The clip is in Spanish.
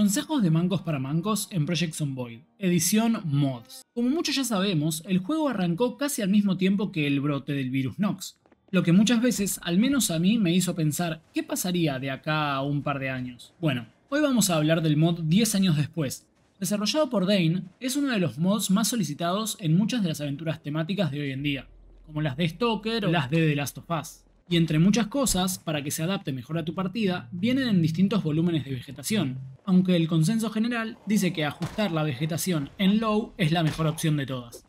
Consejos de mangos para mangos en Project Zomboid, edición Mods. Como muchos ya sabemos, el juego arrancó casi al mismo tiempo que el brote del virus Nox, lo que muchas veces, al menos a mí, me hizo pensar qué pasaría de acá a un par de años. Bueno, hoy vamos a hablar del mod 10 años después. Desarrollado por Dane, es uno de los mods más solicitados en muchas de las aventuras temáticas de hoy en día, como las de Stalker o las de The Last of Us y entre muchas cosas, para que se adapte mejor a tu partida, vienen en distintos volúmenes de vegetación, aunque el consenso general dice que ajustar la vegetación en low es la mejor opción de todas.